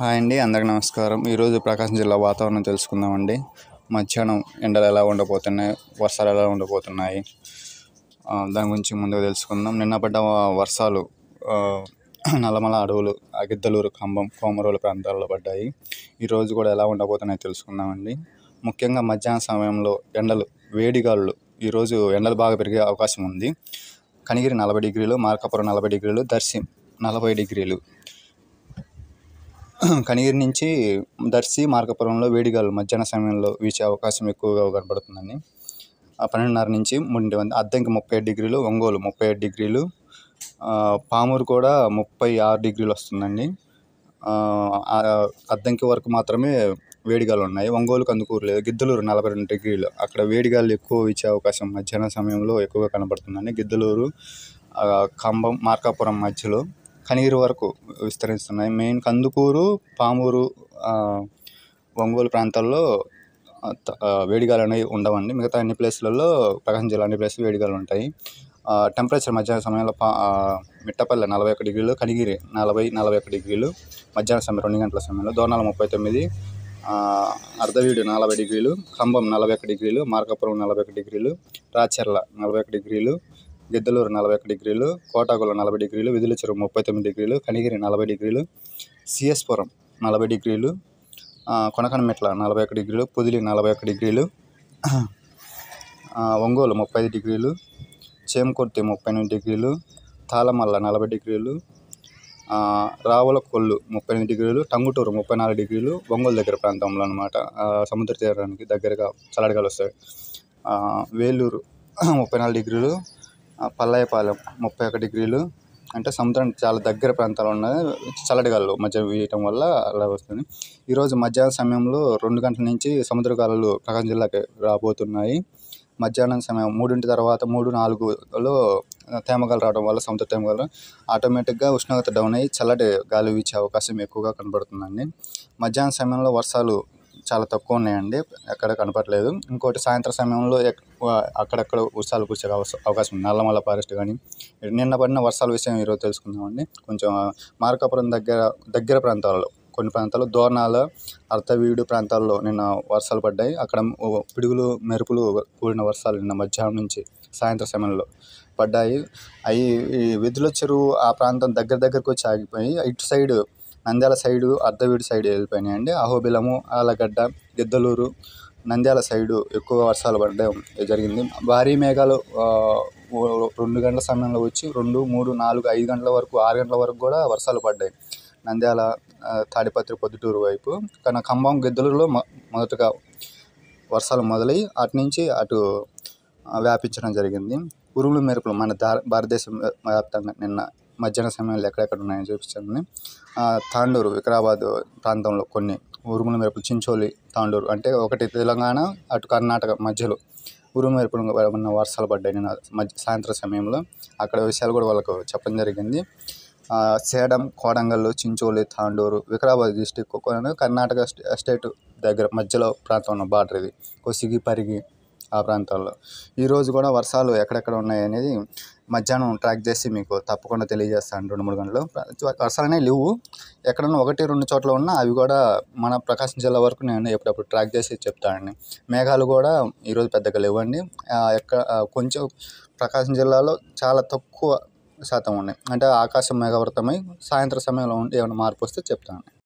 hi అండి అందరికి నమస్కారం ఈరోజు ప్రకాశం జిల్లా వాతావరణం తెలుసుకుందామండి మధ్యాహ్నం ఎండలు ఎలా ఉండబోతున్నాయి వర్షాలు ఎలా ఉండబోతున్నాయి దాని గురించి ముందుగా తెలుసుకుందాం నిన్న పడ్డ వర్షాలు నల్లమల అడవులు అగిద్దలూరు ఖంభం కోమరోలు ప్రాంతాల్లో పడ్డాయి ఈరోజు కూడా ఎలా ఉండబోతున్నాయి తెలుసుకుందామండి ముఖ్యంగా మధ్యాహ్నం సమయంలో ఎండలు వేడిగాలు ఈరోజు ఎండలు బాగా పెరిగే అవకాశం ఉంది కనిగిరి నలభై డిగ్రీలు మార్కాపురం నలభై డిగ్రీలు దర్శి నలభై డిగ్రీలు కనిగిరి నుంచి దర్శి మార్గపురంలో వేడిగాలు మధ్యాహ్న సమయంలో వీచే అవకాశం ఎక్కువగా కనబడుతుందండి పన్నెండున్నర నుంచి మూడింటి వంద అద్దంకి ముప్పై డిగ్రీలు ఒంగోలు ముప్పై ఐదు డిగ్రీలు పామూరు కూడా ముప్పై ఆరు డిగ్రీలు వస్తుందండి అద్దంకి వరకు మాత్రమే వేడిగాలు ఉన్నాయి ఒంగోలు కందుకూరు లేదు గిద్దలూరు నలభై రెండు డిగ్రీలు అక్కడ వేడిగాలు ఎక్కువ ఇచ్చే అవకాశం మధ్యాహ్న సమయంలో ఎక్కువగా కనబడుతుందండి గిద్దలూరు కంబం మార్కాపురం మధ్యలో కనిగిరి వరకు విస్తరిస్తున్నాయి మెయిన్ కందుకూరు పామూరు ఒంగోలు ప్రాంతాల్లో వేడిగాలు అనేవి ఉండవండి మిగతా అన్ని ప్లేస్లలో ప్రకాశం జిల్లా అన్ని ప్లేస్లు వేడిగాలు ఉంటాయి టెంపరేచర్ మధ్యాహ్న సమయంలో మిట్టపల్లె నలభై ఒక డిగ్రీలు కనిగిరి నలభై నలభై ఒక డిగ్రీలు మధ్యాహ్న సమయం రెండు గంటల సమయంలో దోనాల ముప్పై తొమ్మిది అర్ధవీడు నలభై డిగ్రీలు కంభం నలభై ఒక డిగ్రీలు మార్కాపురం నలభై ఒక డిగ్రీలు రాచర్ల నలభై ఒక డిగ్రీలు గిద్దలూరు నలభై ఒక్క డిగ్రీలు కోటాకుల నలభై డిగ్రీలు విధులచెరు ముప్పై తొమ్మిది డిగ్రీలు కనిగిరి నలభై డిగ్రీలు సిఎస్పురం నలభై డిగ్రీలు కొనకనమెట్ల నలభై ఒక్క డిగ్రీలు పుదిలి నలభై ఒక్క డిగ్రీలు ఒంగోలు ముప్పై ఐదు డిగ్రీలు చేమకుర్తి ముప్పై ఎనిమిది డిగ్రీలు తాళమల్ల నలభై డిగ్రీలు రావులకొల్లు ముప్పై ఎనిమిది డిగ్రీలు టంగుటూరు ముప్పై నాలుగు డిగ్రీలు ఒంగోలు దగ్గర ప్రాంతంలో అనమాట సముద్ర తీరానికి దగ్గరగా చల్లడగాలు వస్తాయి వేలూరు ముప్పై నాలుగు డిగ్రీలు పల్లాయపాలెం ముప్పై ఒక డిగ్రీలు అంటే సముద్రం చాలా దగ్గర ప్రాంతాలు ఉన్నాయి చల్లటి గాలులు మధ్య వేయటం వల్ల అలా వస్తుంది ఈరోజు మధ్యాహ్నం సమయంలో రెండు గంటల నుంచి సముద్ర గాలు ప్రకాశం జిల్లాకి రాబోతున్నాయి మధ్యాహ్నం సమయం మూడింటి తర్వాత మూడు నాలుగులో తేమగాలు రావడం వల్ల సముద్ర తేమగాలు ఆటోమేటిక్గా ఉష్ణోగ్రత డౌన్ అయ్యి చల్లటి గాలి వీచే అవకాశం ఎక్కువగా కనబడుతుందండి మధ్యాహ్నం సమయంలో వర్షాలు చాలా తక్కువ ఉన్నాయండి ఎక్కడ కనపడలేదు ఇంకోటి సాయంత్రం సమయంలో అక్కడక్కడ వర్షాలు కురిసే అవకాశం ఉంది నల్లమల్ల ఫారెస్ట్ కానీ నిన్న పడిన వర్షాల విషయం ఈరోజు తెలుసుకుందామండి కొంచెం మార్కాపురం దగ్గర దగ్గర ప్రాంతాలలో కొన్ని ప్రాంతాలు దోర్నాల అర్ధవీడు ప్రాంతాల్లో నిన్న వర్షాలు పడ్డాయి అక్కడ పిడుగులు మెరుపులు కూడిన వర్షాలు నిన్న మధ్యాహ్నం నుంచి సాయంత్రం సమయంలో పడ్డాయి అవి ఈ వెదుల చెరువు ఆ ప్రాంతం దగ్గర దగ్గరకు వచ్చి ఆగిపోయి ఇటు side Nandyal side Ardhaveedu side అండి అహోబిలము ఆలగడ్డ గిద్దలూరు నంద్యాల సైడు ఎక్కువ వర్షాలు పడడం జరిగింది భారీ మేఘాలు రెండు గంటల సమయంలో వచ్చి రెండు మూడు నాలుగు ఐదు గంటల వరకు ఆరు గంటల వరకు కూడా వర్షాలు పడ్డాయి నంద్యాల తాడిపత్రి పొద్దుటూరు వైపు కానీ ఖమ్మం గిద్దలూరులో మొదటగా వర్షాలు మొదలై అటు నుంచి అటు వ్యాపించడం జరిగింది ఉరుములు మెరుపులు మన భారతదేశం వ్యాప్తంగా నిన్న మధ్యాహ్న సమయంలో ఎక్కడెక్కడ ఉన్నాయని చూపించాను తాండూరు వికారాబాద్ ప్రాంతంలో కొన్ని ఉరుముల మెరుపులు చించోలి తాండూరు అంటే ఒకటి తెలంగాణ అటు కర్ణాటక మధ్యలో ఉరుము ఉన్న వర్షాలు పడ్డాయి నేను మధ్య సాయంత్రం సమయంలో అక్కడ విషయాలు కూడా వాళ్ళకు చెప్పడం జరిగింది సేడం కోడంగల్లు చించోలి తాండూరు వికారాబాద్ డిస్టిక్ కర్ణాటక స్టేట్ దగ్గర మధ్యలో ప్రాంతం ఉన్న బార్డర్ ఇది కొసిగి పరిగి ఆ ప్రాంతాల్లో ఈరోజు కూడా వర్షాలు ఎక్కడెక్కడ ఉన్నాయి అనేది మధ్యాహ్నం ట్రాక్ చేసి మీకు తప్పకుండా తెలియజేస్తాను రెండు మూడు గంటలు అనేవి లేవు ఎక్కడన్నా ఒకటి రెండు చోట్ల ఉన్నా అవి కూడా మన ప్రకాశం జిల్లా వరకు నేను ఎప్పుడప్పుడు ట్రాక్ చేసి చెప్తానండి మేఘాలు కూడా ఈరోజు పెద్దగా లేవండి ఎక్కడ కొంచెం ప్రకాశం జిల్లాలో చాలా తక్కువ శాతం ఉన్నాయి అంటే ఆకాశం మేఘావృతమై సాయంత్రం సమయంలో ఉండి ఏమైనా మార్పు వస్తే చెప్తాను